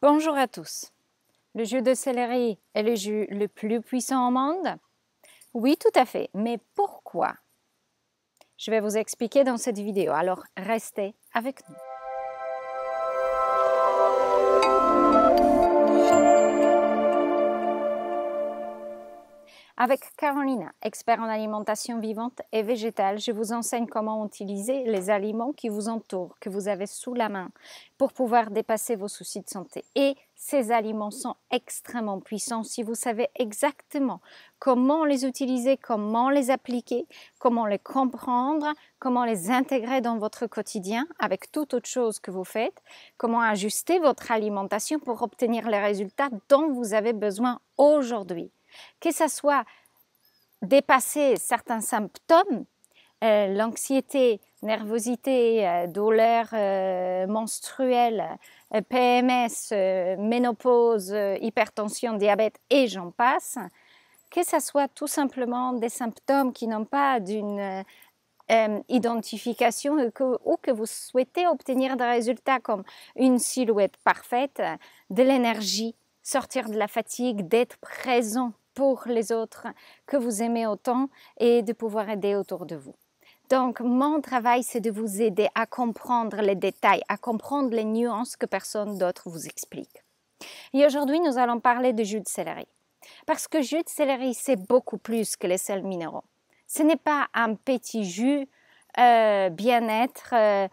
Bonjour à tous. Le jus de céleri est le jus le plus puissant au monde Oui, tout à fait. Mais pourquoi Je vais vous expliquer dans cette vidéo, alors restez avec nous. Avec Carolina, experte en alimentation vivante et végétale, je vous enseigne comment utiliser les aliments qui vous entourent, que vous avez sous la main, pour pouvoir dépasser vos soucis de santé. Et ces aliments sont extrêmement puissants si vous savez exactement comment les utiliser, comment les appliquer, comment les comprendre, comment les intégrer dans votre quotidien avec toute autre chose que vous faites, comment ajuster votre alimentation pour obtenir les résultats dont vous avez besoin aujourd'hui. Que ce soit dépasser certains symptômes, euh, l'anxiété, nervosité, euh, douleurs euh, menstruelles, PMS, ménopause, hypertension, diabète et j'en passe, que ce soit tout simplement des symptômes qui n'ont pas d'une identification ou que vous souhaitez obtenir des résultats comme une silhouette parfaite, de l'énergie sortir de la fatigue, d'être présent pour les autres que vous aimez autant et de pouvoir aider autour de vous. Donc, mon travail, c'est de vous aider à comprendre les détails, à comprendre les nuances que personne d'autre vous explique. Et aujourd'hui, nous allons parler de jus de céleri. Parce que jus de céleri, c'est beaucoup plus que les sels minéraux. Ce n'est pas un petit jus euh, bien-être euh,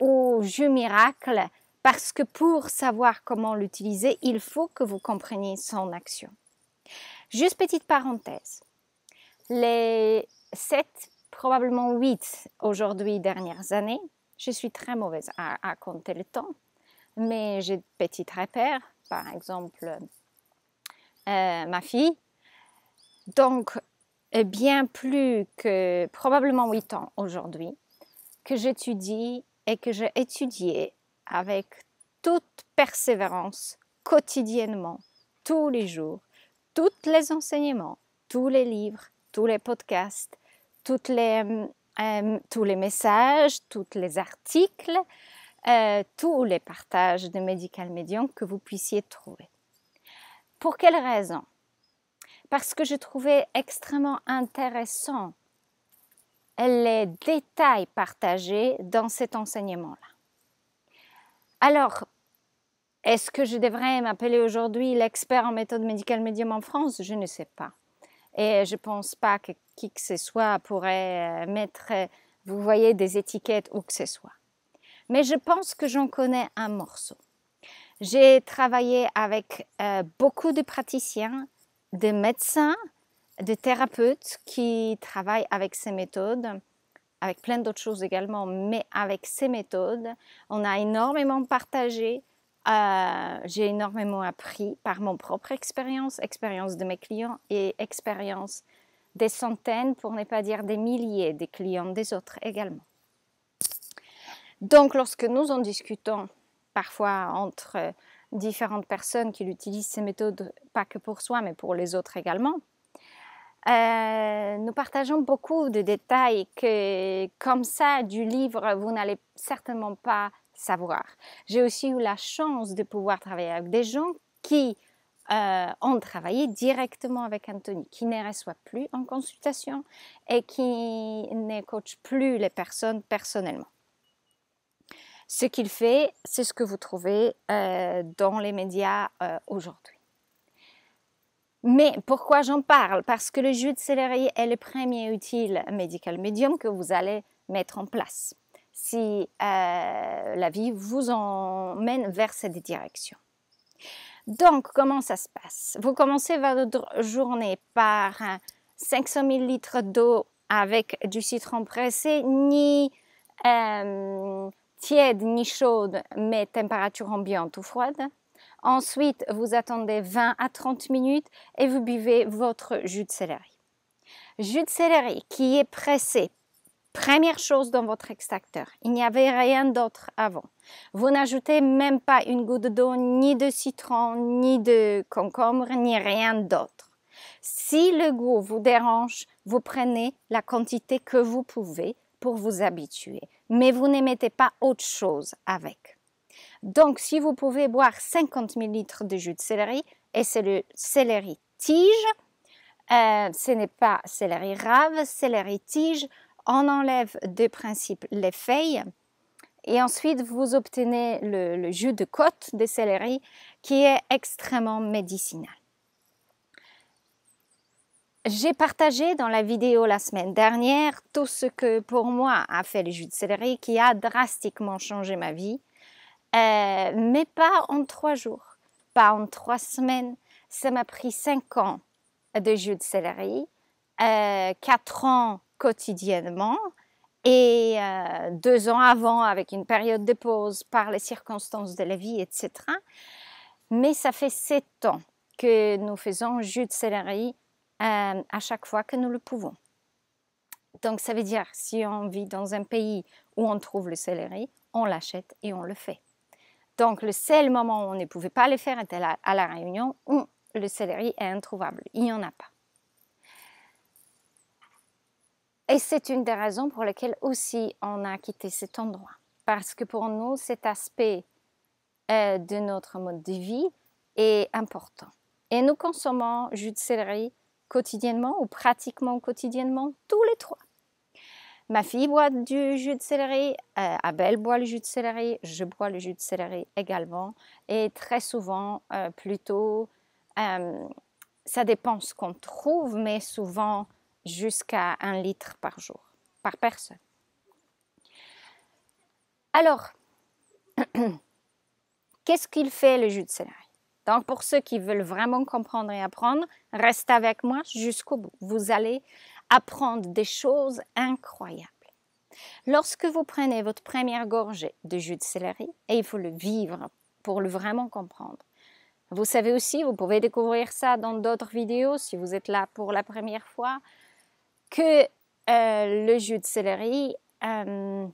ou jus miracle parce que pour savoir comment l'utiliser, il faut que vous compreniez son action. Juste petite parenthèse. Les 7, probablement 8 aujourd'hui dernières années, je suis très mauvaise à, compter le temps, mais j'ai de petits repères. Par exemple, euh, ma fille. Donc, eh bien plus que probablement 8 ans aujourd'hui, que j'étudie et que j'ai étudié avec toute persévérance, quotidiennement, tous les jours, tous les enseignements, tous les livres, tous les podcasts, toutes les, euh, euh, tous les messages, tous les articles, euh, tous les partages de Medical Medium que vous puissiez trouver. Pour quelle raison Parce que je trouvais extrêmement intéressant les détails partagés dans cet enseignement-là. Alors, est-ce que je devrais m'appeler aujourd'hui l'expert en méthode médicale médium en France Je ne sais pas. Et je ne pense pas que qui que ce soit pourrait euh, mettre, euh, vous voyez, des étiquettes ou que ce soit. Mais je pense que j'en connais un morceau. J'ai travaillé avec euh, beaucoup de praticiens, de médecins, de thérapeutes qui travaillent avec ces méthodes avec plein d'autres choses également, mais avec ces méthodes, on a énormément partagé. Euh, j'ai énormément appris par mon propre expérience, expérience de mes clients et expérience des centaines, pour ne pas dire des milliers, des clients des autres également. Donc, lorsque nous en discutons, parfois entre euh, différentes personnes qui utilisent ces méthodes, pas que pour soi, mais pour les autres également, euh, nous partageons beaucoup de détails que, comme ça, du livre, vous n'allez certainement pas savoir. J'ai aussi eu la chance de pouvoir travailler avec des gens qui euh, ont travaillé directement avec Anthony, qui ne reçoivent plus en consultation et qui ne coachent plus les personnes personnellement. Ce qu'il fait, c'est ce que vous trouvez euh, dans les médias aujourd'hui. Mais pourquoi j'en parle Parce que le jus de céleri est le premier outil médical médium que vous allez mettre en place si euh, la vie vous emmène vers cette direction. Donc, comment ça se passe Vous commencez votre journée par 500 000 litres d'eau avec du citron pressé, ni euh, tiède ni chaude, mais température ambiante ou froide. Ensuite, vous attendez 20 à 30 minutes et vous buvez votre jus de céleri. Jus de céleri qui est pressé, première chose dans votre extracteur. Il n'y avait rien d'autre avant. Vous n'ajoutez même pas une goutte d'eau, ni de citron, ni de concombre, ni rien d'autre. Si le goût vous dérange, vous prenez la quantité que vous pouvez pour vous habituer, mais vous n'émettez pas autre chose avec. Donc, si vous pouvez boire 50 ml de jus de céleri, et c'est le céleri tige, euh, ce n'est pas céleri rave, céleri tige, on enlève de principe les feuilles et ensuite vous obtenez le, le jus de côte de céleri qui est extrêmement médicinal. J'ai partagé dans la vidéo la semaine dernière tout ce que pour moi a fait le jus de céleri qui a drastiquement changé ma vie. Euh, mais pas en trois jours, pas en trois semaines. Ça m'a pris cinq ans de jus de céleri, euh, quatre ans quotidiennement et euh, deux ans avant avec une période de pause par les circonstances de la vie, etc. Mais ça fait sept ans que nous faisons jus de céleri à chaque fois que nous le pouvons. Donc ça veut dire si on vit dans un pays où on trouve le céleri, on l'achète et on le fait. Donc, le seul moment où on ne pouvait pas les faire était à la, Réunion où le céleri est introuvable. Il n'y en a pas. Et c'est une des raisons pour lesquelles aussi on a quitté cet endroit. Parce que pour nous, cet aspect euh, de notre mode de vie est important. Et nous consommons jus de céleri quotidiennement ou pratiquement quotidiennement, tous les trois. Ma fille boit du jus de céleri, euh, Abel boit le jus de céleri, je bois le jus de céleri également. Et très souvent, euh, plutôt, euh, ça dépend ce qu'on trouve, mais souvent jusqu'à un litre par jour, par personne. Alors, qu'est-ce qu'il fait le jus de céleri Donc, pour ceux qui veulent vraiment comprendre et apprendre, restez avec moi jusqu'au bout. Vous allez apprendre des choses incroyables. Lorsque vous prenez votre première gorgée de jus de céleri, et il faut le vivre pour le vraiment comprendre. Vous savez aussi, vous pouvez découvrir ça dans d'autres vidéos si vous êtes là pour la première fois, que euh, le jus de céleri, euh,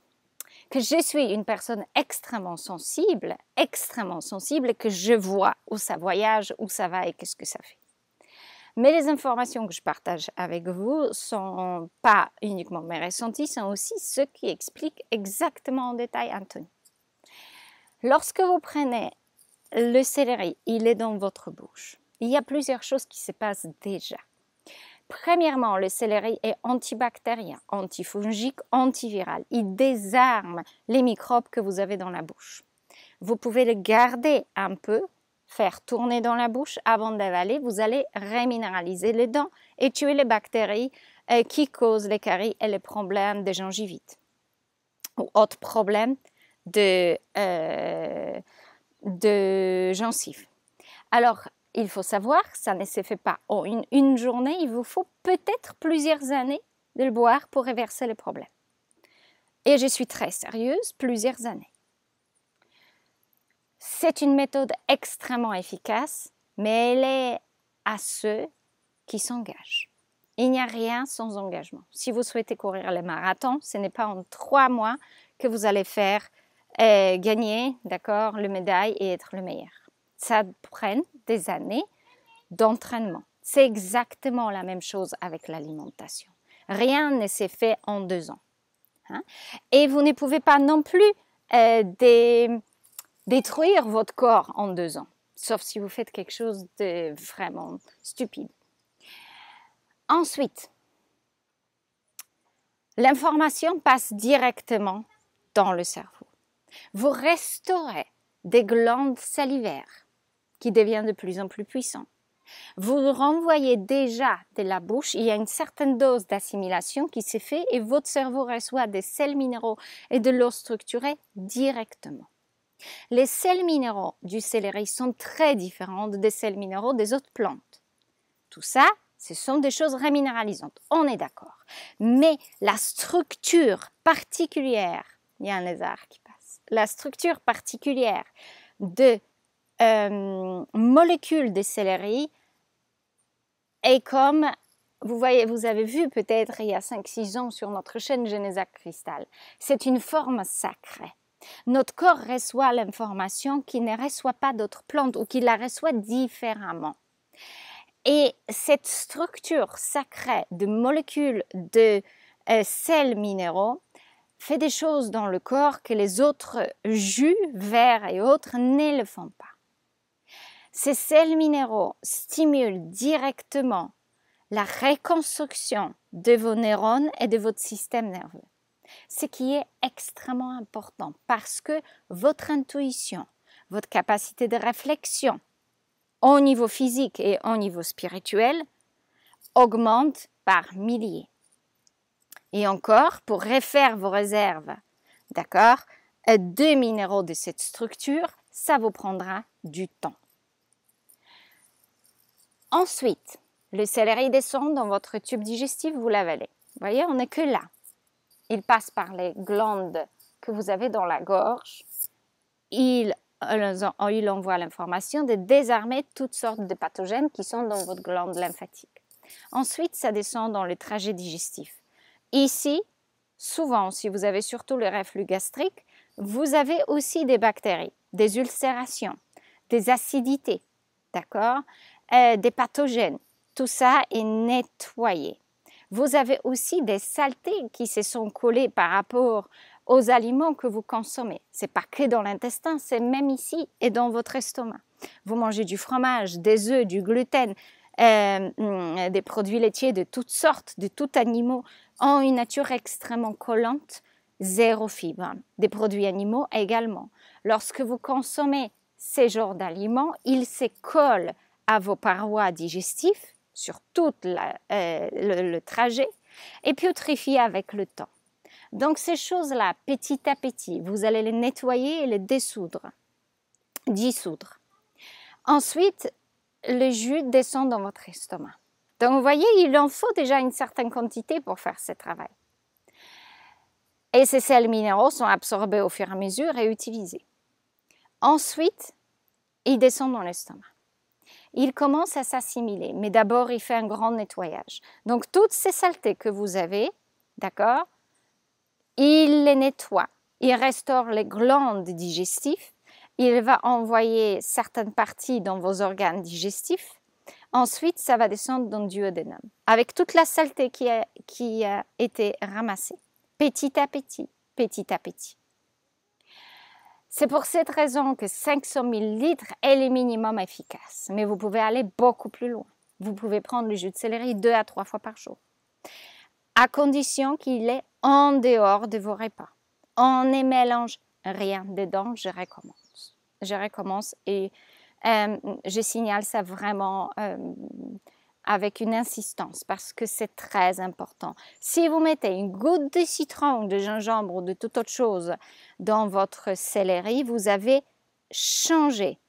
que je suis une personne extrêmement sensible, extrêmement sensible, et que je vois où ça voyage, où ça va et qu'est-ce que ça fait. Mais les informations que je partage avec vous sont pas uniquement mes ressentis, sont aussi ce qui expliquent exactement en détail Anthony. Lorsque vous prenez le céleri, il est dans votre bouche. Il y a plusieurs choses qui se passent déjà. Premièrement, le céleri est antibactérien, antifongique, antiviral. Il désarme les microbes que vous avez dans la bouche. Vous pouvez le garder un peu faire tourner dans la bouche avant d'avaler, vous allez reminéraliser les dents et tuer les bactéries euh, qui causent les caries et les problèmes de gingivite ou autres problèmes de, de gencives. Alors, il faut savoir, ça ne se fait pas en une, journée, il vous faut peut-être plusieurs années de le boire pour réverser le problème. Et je suis très sérieuse, plusieurs années. C'est une méthode extrêmement efficace, mais elle est à ceux qui s'engagent. Il n'y a rien sans engagement. Si vous souhaitez courir les marathons, ce n'est pas en trois mois que vous allez faire euh, gagner, d'accord, le médaille et être le meilleur. Ça prend des années d'entraînement. C'est exactement la même chose avec l'alimentation. Rien ne s'est fait en deux ans. Hein. Et vous ne pouvez pas non plus euh, des détruire votre corps en deux ans, sauf si vous faites quelque chose de vraiment stupide. Ensuite, l'information passe directement dans le cerveau. Vous restaurez des glandes salivaires qui deviennent de plus en plus puissantes. Vous renvoyez déjà de la bouche, il y a une certaine dose d'assimilation qui s'est faite et votre cerveau reçoit des sels minéraux et de l'eau structurée directement. Les sels minéraux du céleri sont très différents des sels minéraux des autres plantes. Tout ça, ce sont des choses réminéralisantes, on est d'accord. Mais la structure particulière, il y a un lézard qui passe, la structure particulière de euh, molécules de céleri est comme, vous, voyez, vous avez vu peut-être il y a 5-6 ans sur notre chaîne Genesa Cristal, c'est une forme sacrée. Notre corps reçoit l'information qu'il ne reçoit pas d'autres plantes ou qu'il la reçoit différemment. Et cette structure sacrée de molécules de sel euh, sels minéraux fait des choses dans le corps que les autres jus, verts et autres ne le font pas. Ces sels minéraux stimulent directement la reconstruction de vos neurones et de votre système nerveux ce qui est extrêmement important parce que votre intuition, votre capacité de réflexion au niveau physique et au niveau spirituel augmente par milliers. Et encore, pour refaire vos réserves, d'accord, deux minéraux de cette structure, ça vous prendra du temps. Ensuite, le céleri descend dans votre tube digestif, vous l'avalez. Vous voyez, on n'est que là il passe par les glandes que vous avez dans la gorge. Il, euh, euh, il envoie l'information de désarmer toutes sortes de pathogènes qui sont dans votre glande lymphatique. Ensuite, ça descend dans le trajet digestif. Ici, souvent, si vous avez surtout le reflux gastrique, vous avez aussi des bactéries, des ulcérations, des acidités, d'accord euh, Des pathogènes. Tout ça est nettoyé. Vous avez aussi des saletés qui se sont collées par rapport aux aliments que vous consommez. C'est pas que dans l'intestin, c'est même ici et dans votre estomac. Vous mangez du fromage, des œufs, du gluten, euh, mm, des produits laitiers de toutes sortes, de tout animaux, ont une nature extrêmement collante, zéro fibre. Des produits animaux également. Lorsque vous consommez ces genres d'aliments, ils se collent à vos parois digestives sur tout euh, le, trajet et puis avec le temps. Donc ces choses-là, petit à petit, vous allez les nettoyer et les dessoudre, dissoudre. Ensuite, le jus descend dans votre estomac. Donc vous voyez, il en faut déjà une certaine quantité pour faire ce travail. Et ces sels minéraux sont absorbés au fur et à mesure et utilisés. Ensuite, ils descendent dans l'estomac il commence à s'assimiler. Mais d'abord, il fait un grand nettoyage. Donc, toutes ces saletés que vous avez, d'accord, il les nettoie. Il restaure les glandes digestives. Il va envoyer certaines parties dans vos organes digestifs. Ensuite, ça va descendre dans le duodenum. avec toute la saleté qui a été ramassée, petit à petit, petit à petit. C'est pour cette raison que 500 000 litres est le minimum efficace, mais vous pouvez aller beaucoup plus loin. Vous pouvez prendre le jus de céleri deux à trois fois par jour, à condition qu'il est en dehors de vos repas. On ne mélange rien dedans, je recommence. Je recommence et euh, je signale ça vraiment euh, avec une insistance parce que c'est très important. Si vous mettez une goutte de citron, de gingembre ou de toute autre chose dans votre céleri, vous avez changé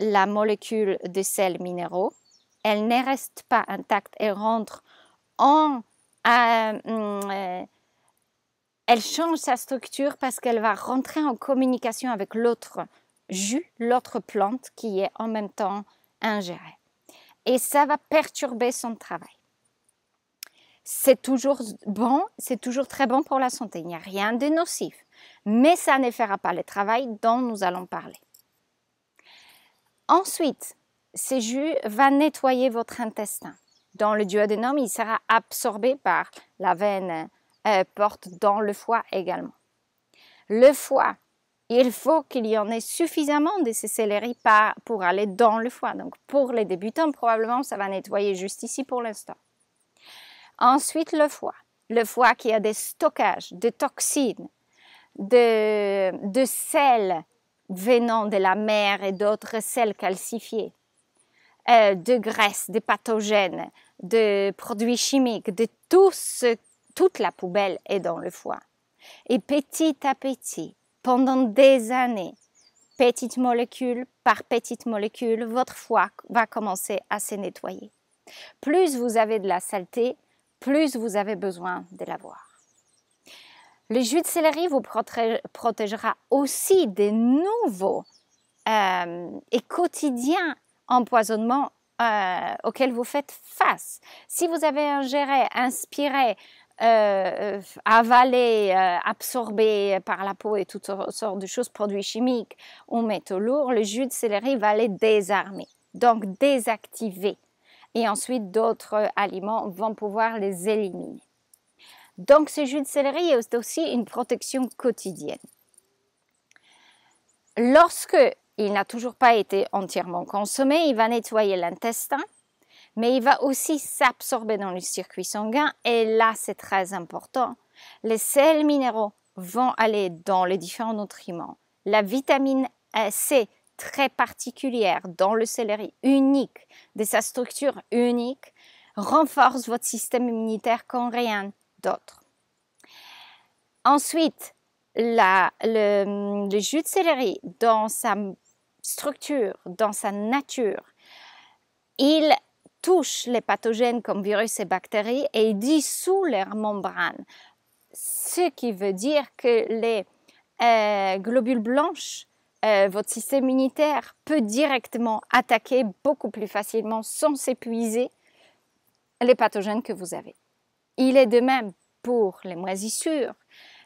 la molécule de sel minéraux. Elle ne reste pas intacte, et rentre en... Euh, hum, euh, elle change sa structure parce qu'elle va rentrer en communication avec l'autre jus, l'autre plante qui est en même temps ingérée et ça va perturber son travail. C'est toujours bon, c'est toujours très bon pour la santé, il n'y a rien de nocif, mais ça ne fera pas le travail dont nous allons parler. Ensuite, ces jus va nettoyer votre intestin. Dans le duodénum, il sera absorbé par la veine euh, porte dans le foie également. Le foie il faut qu'il y en ait suffisamment de ces céleri pour aller dans le foie. Donc pour les débutants, probablement, ça va nettoyer juste ici pour l'instant. Ensuite, le foie. Le foie qui a des stockages de toxines, de, sel venant de la mer et d'autres sels calcifiés, euh, de graisses, de pathogènes, de produits chimiques, de tout toute la poubelle est dans le foie. Et petit à petit, pendant des années, petite molécule par petite molécule, votre foie va commencer à se nettoyer. Plus vous avez de la saleté, plus vous avez besoin de l'avoir. Le jus de céleri vous protégera aussi des nouveaux euh, et quotidiens empoisonnements euh, auxquels vous faites face. Si vous avez ingéré, inspiré euh, euh avalés, euh, par la peau et toutes sortes de choses, produits chimiques ou métaux lourds, le jus de céleri va les désarmer, donc désactiver. Et ensuite, d'autres aliments vont pouvoir les éliminer. Donc, ce jus de céleri est aussi une protection quotidienne. Lorsque il n'a toujours pas été entièrement consommé, il va nettoyer l'intestin mais il va aussi s'absorber dans le circuit sanguin et là c'est très important. Les sels minéraux vont aller dans les différents nutriments. La vitamine C très particulière dans le céleri, unique, de sa structure unique, renforce votre système immunitaire comme rien d'autre. Ensuite, le, jus de céleri, dans sa structure, dans sa nature, il Touche les pathogènes comme virus et bactéries et dissout leurs leur membrane. Ce qui veut dire que les euh, globules blanches, euh, votre système immunitaire peut directement attaquer beaucoup plus facilement sans s'épuiser les pathogènes que vous avez. Il est de même pour les moisissures,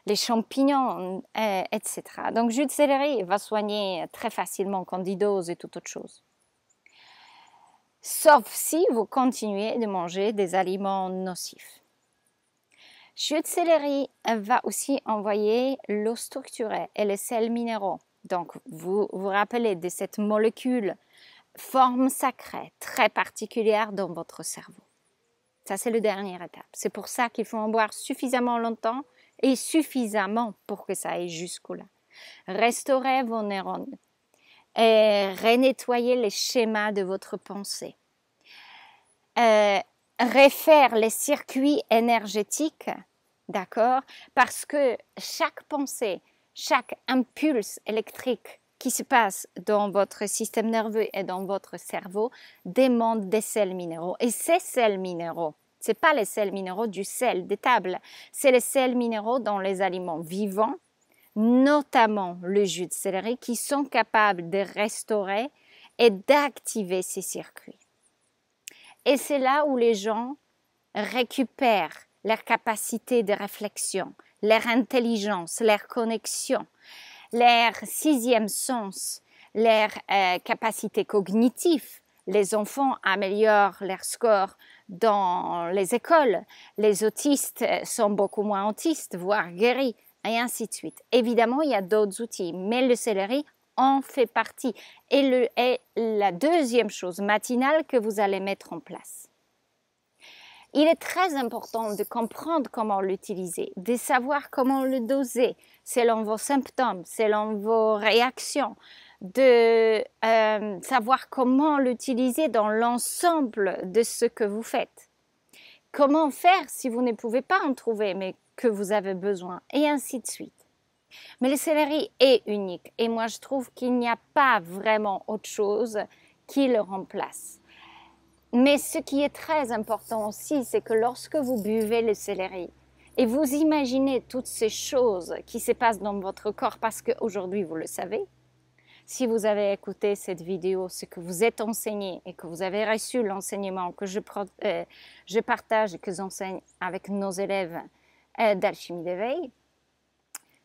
les champignons, euh, etc. Donc jus de céleri va soigner très facilement candidose et toute autre chose sauf si vous continuez de manger des aliments nocifs. Jus de céleri va aussi envoyer l'eau structurée et les sels minéraux. Donc, vous vous rappelez de cette molécule forme sacrée très particulière dans votre cerveau. Ça, c'est la dernière étape. C'est pour ça qu'il faut en boire suffisamment longtemps et suffisamment pour que ça aille jusqu'au là. Restaurez vos neurones, et renettoyer les schémas de votre pensée. Euh, refaire les circuits énergétiques, d'accord Parce que chaque pensée, chaque impulse électrique qui se passe dans votre système nerveux et dans votre cerveau demande des sels minéraux. Et ces sels minéraux, ce pas les sels minéraux du sel des tables, c'est les sels minéraux dans les aliments vivants notamment le jus de céleri, qui sont capables de restaurer et d'activer ces circuits. Et c'est là où les gens récupèrent leur capacité de réflexion, leur intelligence, leur connexion, leur sixième sens, leur euh, capacité cognitive. Les enfants améliorent leur score dans les écoles. Les autistes euh, sont beaucoup moins autistes, voire guéris et ainsi de suite. Évidemment, il y a d'autres outils, mais le céleri en fait partie et, le, est la deuxième chose matinale que vous allez mettre en place. Il est très important de comprendre comment l'utiliser, de savoir comment le doser selon vos symptômes, selon vos réactions, de euh, savoir comment l'utiliser dans l'ensemble de ce que vous faites. Comment faire si vous ne pouvez pas en trouver, mais que vous avez besoin, et ainsi de suite. Mais le céleri est unique et moi je trouve qu'il n'y a pas vraiment autre chose qui le remplace. Mais ce qui est très important aussi, c'est que lorsque vous buvez le céleri et vous imaginez toutes ces choses qui se passent dans votre corps, parce qu'aujourd'hui vous le savez, si vous avez écouté cette vidéo, ce que vous êtes enseigné et que vous avez reçu l'enseignement que je, euh, je partage et que j'enseigne avec nos élèves euh, d'alchimie d'éveil,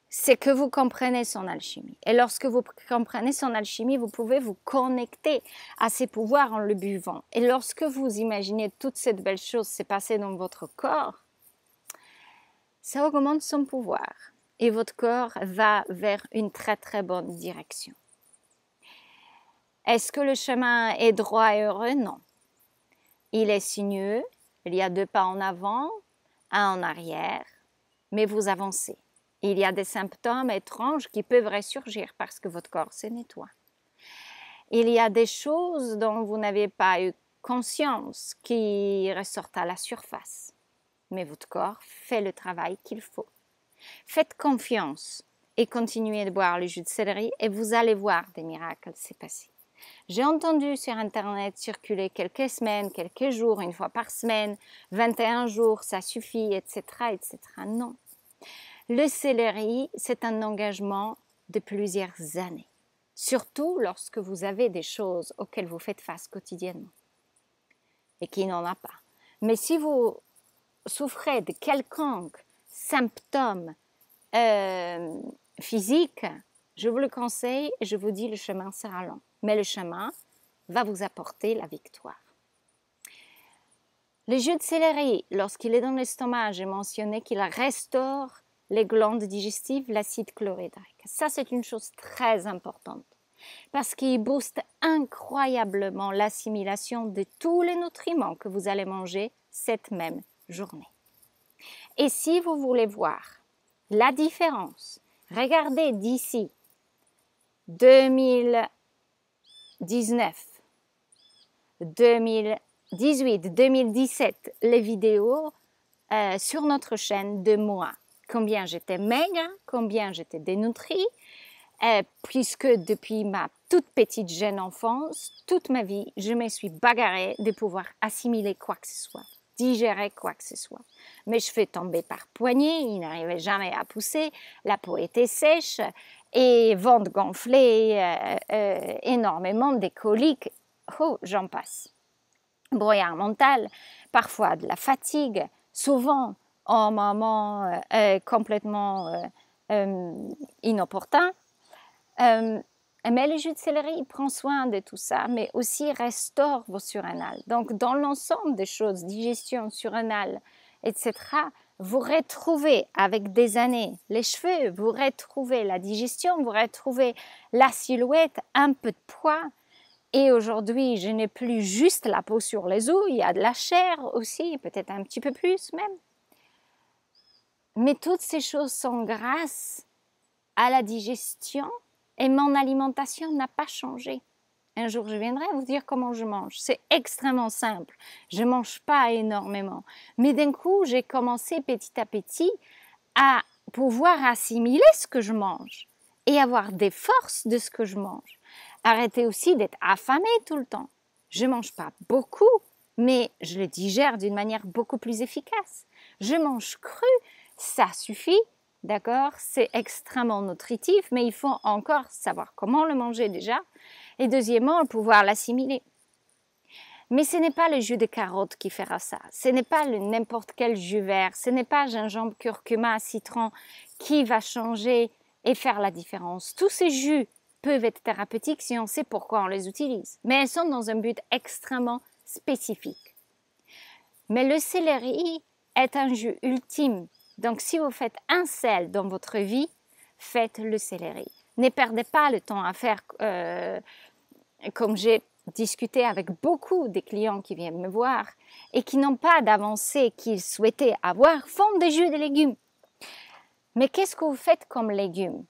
c'est que vous comprenez son alchimie. Et lorsque vous comprenez son alchimie, vous pouvez vous connecter à ses pouvoirs en le buvant. Et lorsque vous imaginez toute cette belle chose se passer dans votre corps, ça augmente son pouvoir et votre corps va vers une très très bonne direction. Est-ce que le chemin est droit et heureux Non. Il est sinueux, il y a deux pas en avant, un en arrière, mais vous avancez. Il y a des symptômes étranges qui peuvent ressurgir parce que votre corps se nettoie. Il y a des choses dont vous n'avez pas eu conscience qui ressortent à la surface. Mais votre corps fait le travail qu'il faut. Faites confiance et continuez de boire le jus de céleri et vous allez voir des miracles se passer. J'ai entendu sur Internet circuler quelques semaines, quelques jours, une fois par semaine, 21 jours, ça suffit, etc., etc. Non. Le céleri, c'est un engagement de plusieurs années, surtout lorsque vous avez des choses auxquelles vous faites face quotidiennement et qui n'en a pas. Mais si vous souffrez de quelconque symptôme euh, physique, je vous le conseille et je vous dis le chemin sera long. Mais le chemin va vous apporter la victoire. Le jus de céleri, lorsqu'il est dans l'estomac, j'ai mentionné qu'il restaure les glandes digestives, l'acide chlorhydrique. Ça, c'est une chose très importante parce qu'il booste incroyablement l'assimilation de tous les nutriments que vous allez manger cette même journée. Et si vous voulez voir la différence, regardez d'ici 2019, 2019. 2018-2017 les vidéos euh, sur notre chaîne de moi. Combien j'étais maigre, combien j'étais dénutrie, euh, puisque depuis ma toute petite jeune enfance, toute ma vie, je me suis bagarrée de pouvoir assimiler quoi que ce soit, digérer quoi que ce soit. Mes cheveux tombaient par poignées, ils n'arrivaient jamais à pousser, la peau était sèche et ventre gonflé, euh, énormément des coliques. Oh, j'en passe brouillard mental, parfois de la fatigue, souvent en moment euh, euh, complètement euh, euh inopportun. mais le jus de céleri, prend soin de tout ça, mais aussi restaure vos surrénales. Donc, dans l'ensemble des choses, digestion, surrénale, etc., vous retrouvez avec des années les cheveux, vous retrouvez la digestion, vous retrouvez la silhouette, un peu de poids, et aujourd'hui, je n'ai plus juste la peau sur les os, il y a de la chair aussi, peut-être un petit peu plus même. Mais toutes ces choses sont grâce à la digestion et mon alimentation n'a pas changé. Un jour, je viendrai vous dire comment je mange. C'est extrêmement simple. Je ne mange pas énormément. Mais d'un coup, j'ai commencé petit à petit à pouvoir assimiler ce que je mange et avoir des forces de ce que je mange. Arrêtez aussi d'être affamé tout le temps. Je ne mange pas beaucoup, mais je le digère d'une manière beaucoup plus efficace. Je mange cru, ça suffit, d'accord C'est extrêmement nutritif, mais il faut encore savoir comment le manger déjà, et deuxièmement, pouvoir l'assimiler. Mais ce n'est pas le jus de carotte qui fera ça, ce n'est pas n'importe quel jus vert, ce n'est pas gingembre, curcuma, citron qui va changer et faire la différence. Tous ces jus peuvent être thérapeutiques si on sait pourquoi on les utilise, mais elles sont dans un but extrêmement spécifique. Mais le céleri est un jus ultime, donc si vous faites un sel dans votre vie, faites le céleri. Ne perdez pas le temps à faire euh, comme j'ai discuté avec beaucoup des clients qui viennent me voir et qui n'ont pas d'avancée qu'ils souhaitaient avoir, font des jus de légumes. Mais qu'est-ce que vous faites comme légumes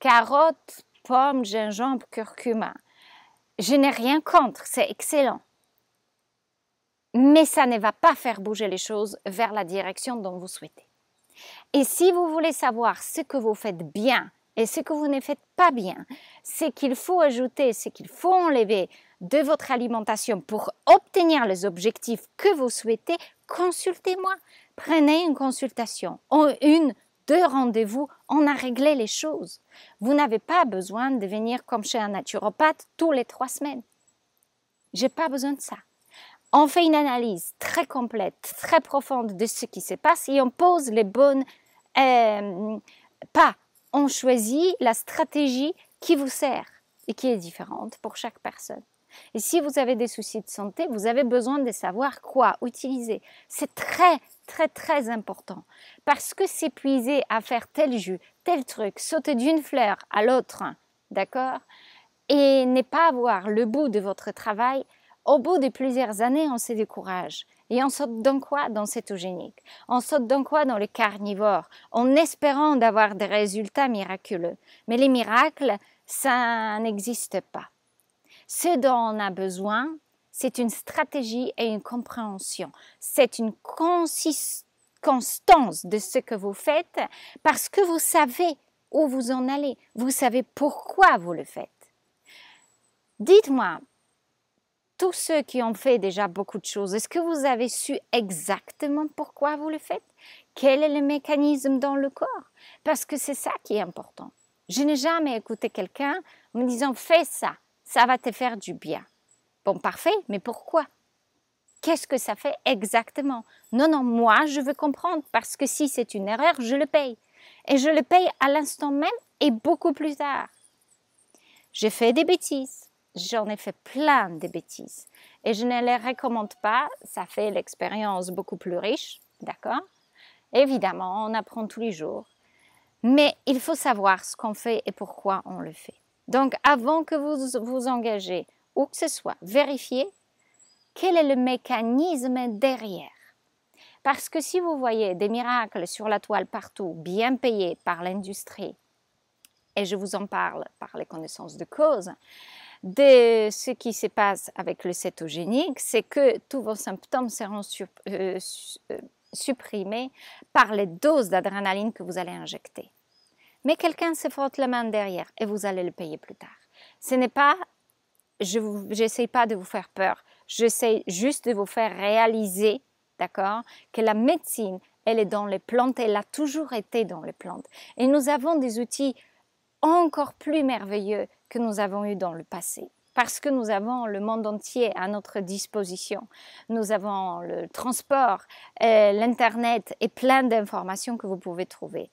Carottes, pommes, gingembre, curcuma. Je n'ai rien contre, c'est excellent. Mais ça ne va pas faire bouger les choses vers la direction dont vous souhaitez. Et si vous voulez savoir ce que vous faites bien et ce que vous ne faites pas bien, ce qu'il faut ajouter, ce qu'il faut enlever de votre alimentation pour obtenir les objectifs que vous souhaitez, consultez-moi. Prenez une consultation, une deux rendez-vous, on a réglé les choses. Vous n'avez pas besoin de venir comme chez un naturopathe tous les trois semaines. J'ai pas besoin de ça. On fait une analyse très complète, très profonde de ce qui se passe et on pose les bonnes euh, pas. On choisit la stratégie qui vous sert et qui est différente pour chaque personne. Et si vous avez des soucis de santé, vous avez besoin de savoir quoi utiliser. C'est très, très, très important. Parce que s'épuiser à faire tel jus, tel truc, sauter d'une fleur à l'autre, d'accord Et ne pas avoir le bout de votre travail, au bout de plusieurs années, on se décourage. Et on saute dans quoi Dans cétogénique. On saute dans quoi Dans le carnivore, en espérant d'avoir des résultats miraculeux. Mais les miracles, ça n'existe pas. Ce dont on a besoin, c'est une stratégie et une compréhension. C'est une constance de ce que vous faites parce que vous savez où vous en allez. Vous savez pourquoi vous le faites. Dites-moi, tous ceux qui ont fait déjà beaucoup de choses, est-ce que vous avez su exactement pourquoi vous le faites Quel est le mécanisme dans le corps Parce que c'est ça qui est important. Je n'ai jamais écouté quelqu'un me disant fais ça ça va te faire du bien. Bon, parfait, mais pourquoi Qu'est-ce que ça fait exactement Non, non, moi, je veux comprendre, parce que si c'est une erreur, je le paye. Et je le paye à l'instant même et beaucoup plus tard. J'ai fait des bêtises. J'en ai fait plein de bêtises. Et je ne les recommande pas. Ça fait l'expérience beaucoup plus riche. D'accord Évidemment, on apprend tous les jours. Mais il faut savoir ce qu'on fait et pourquoi on le fait. Donc, avant que vous vous engagez, où que ce soit, vérifiez quel est le mécanisme derrière. Parce que si vous voyez des miracles sur la toile partout, bien payés par l'industrie, et je vous en parle par les connaissances de cause, de ce qui se passe avec le cétogénique, c'est que tous vos symptômes seront euh, euh, supprimés par les doses d'adrénaline que vous allez injecter mais quelqu'un se frotte la main derrière et vous allez le payer plus tard. Ce n'est pas, je n'essaie pas de vous faire peur, j'essaie juste de vous faire réaliser, d'accord, que la médecine, elle est dans les plantes, elle a toujours été dans les plantes. Et nous avons des outils encore plus merveilleux que nous avons eu dans le passé parce que nous avons le monde entier à notre disposition. Nous avons le transport, euh, l'Internet et plein d'informations que vous pouvez trouver.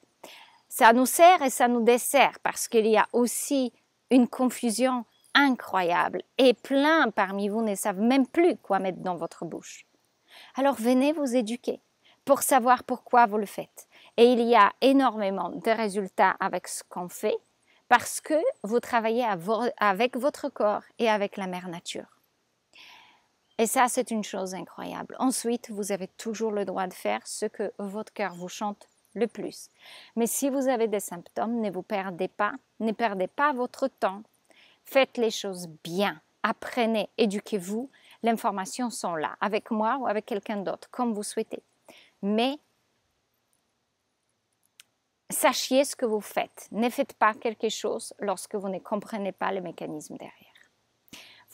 Ça nous sert et ça nous dessert parce qu'il y a aussi une confusion incroyable et plein parmi vous ne savent même plus quoi mettre dans votre bouche. Alors venez vous éduquer pour savoir pourquoi vous le faites. Et il y a énormément de résultats avec ce qu'on fait parce que vous travaillez avec votre corps et avec la mère nature. Et ça, c'est une chose incroyable. Ensuite, vous avez toujours le droit de faire ce que votre cœur vous chante le plus. Mais si vous avez des symptômes, ne vous perdez pas, ne perdez pas votre temps. Faites les choses bien, apprenez, éduquez-vous. L'information sont là, avec moi ou avec quelqu'un d'autre, comme vous souhaitez. Mais sachiez ce que vous faites. Ne faites pas quelque chose lorsque vous ne comprenez pas le mécanisme derrière.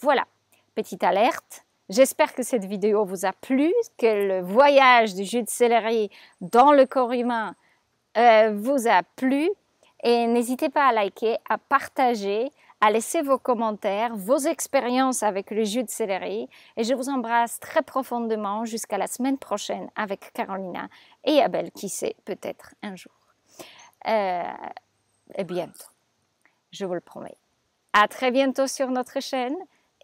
Voilà, petite alerte J'espère que cette vidéo vous a plu, que le voyage du jus de céleri dans le corps humain euh, vous a plu. Et n'hésitez pas à liker, à partager, à laisser vos commentaires, vos expériences avec le jus de céleri. Et je vous embrasse très profondément jusqu'à la semaine prochaine avec Carolina et Abel, qui sait, peut-être un jour. Euh, et bientôt, je vous le promets. À très bientôt sur notre chaîne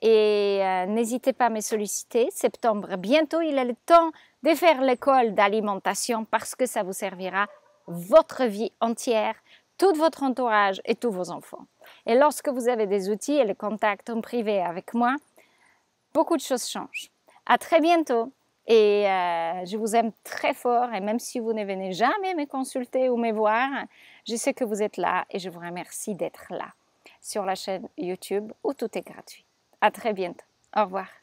et euh, n'hésitez pas à me solliciter. Septembre, bientôt, il est le temps de faire l'école d'alimentation parce que ça vous servira votre vie entière, tout votre entourage et tous vos enfants. Et lorsque vous avez des outils et le contact en privé avec moi, beaucoup de choses changent. À très bientôt et euh, je vous aime très fort et même si vous ne venez jamais me consulter ou me voir, je sais que vous êtes là et je vous remercie d'être là sur la chaîne YouTube où tout est gratuit. À très bientôt. Au revoir.